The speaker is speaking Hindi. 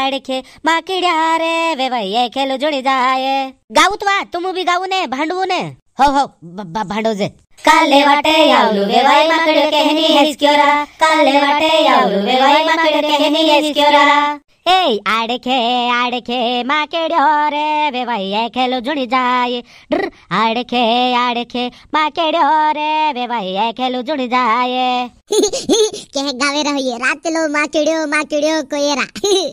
લાડખે માકીડ્યા રે વેવાઈએ ખેલું જોડી જાય ગાવું गाऊ વા તું બી ગાવું ને ભાંડવું ને हो हो भांडो जे काले वाटे यावलू वेवाई माकड कहनी है क्योरा काले वाटे यावलू वेवाई माकड कहनी है क्योरा ए आड़खे आड़खे माकेड़ो रे वे भाई ए खेलो जुड़ी जाए डर आड़खे आड़खे माकेड़ो रे वे भाई ए खेलो जुड़ी जाए कह गावे रहिए रात लो माकेड़ो माकेड़ो कोयरा